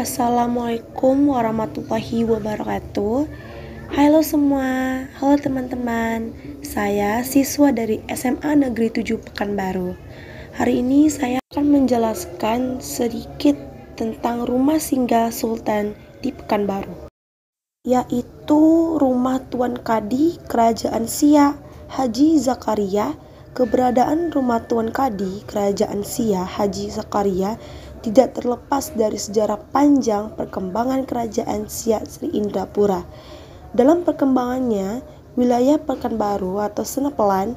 Assalamualaikum warahmatullahi wabarakatuh Halo semua, halo teman-teman Saya siswa dari SMA Negeri 7 Pekanbaru Hari ini saya akan menjelaskan sedikit tentang rumah singgah Sultan di Pekanbaru Yaitu rumah Tuan Kadi Kerajaan Sia Haji Zakaria Keberadaan rumah Tuan Kadi Kerajaan Sia Haji Zakaria tidak terlepas dari sejarah panjang perkembangan Kerajaan Sia Sri Indrapura. Dalam perkembangannya, wilayah Pekanbaru atau Senepelan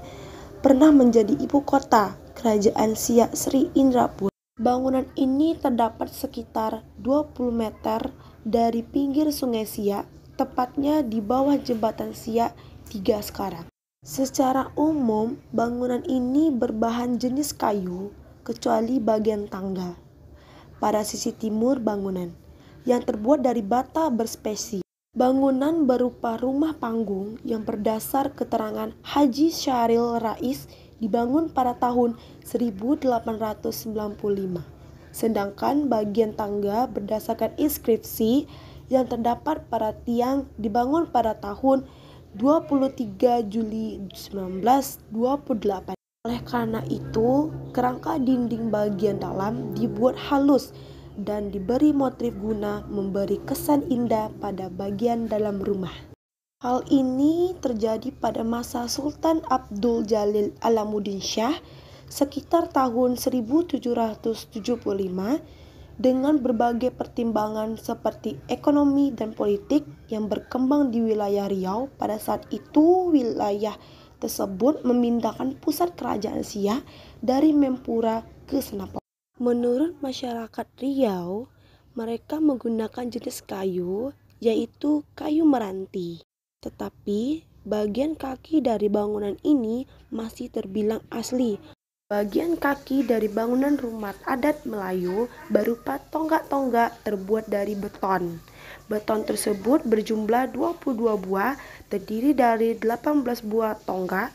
pernah menjadi ibu kota Kerajaan Sia Sri Indrapura. Bangunan ini terdapat sekitar 20 meter dari pinggir Sungai Sia, tepatnya di bawah jembatan Sia 3 sekarang. Secara umum, bangunan ini berbahan jenis kayu, kecuali bagian tangga. Pada sisi timur bangunan, yang terbuat dari bata berspesi. Bangunan berupa rumah panggung yang berdasar keterangan Haji Syaril Rais dibangun pada tahun 1895. Sedangkan bagian tangga berdasarkan inskripsi yang terdapat pada tiang dibangun pada tahun 1895. 23 Juli 1928. Oleh karena itu, kerangka dinding bagian dalam dibuat halus dan diberi motif guna memberi kesan indah pada bagian dalam rumah. Hal ini terjadi pada masa Sultan Abdul Jalil Alamuddin Shah sekitar tahun 1775 dengan berbagai pertimbangan seperti ekonomi dan politik yang berkembang di wilayah Riau pada saat itu wilayah tersebut memindahkan pusat kerajaan Sia dari Mempura ke Senapau. Menurut masyarakat Riau, mereka menggunakan jenis kayu yaitu kayu meranti. Tetapi bagian kaki dari bangunan ini masih terbilang asli Bagian kaki dari bangunan rumah adat Melayu berupa tonggak-tonggak terbuat dari beton. Beton tersebut berjumlah 22 buah, terdiri dari 18 buah tonggak,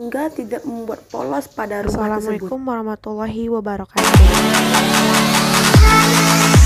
hingga tidak membuat polos pada rumah Assalamualaikum tersebut. Assalamualaikum warahmatullahi wabarakatuh.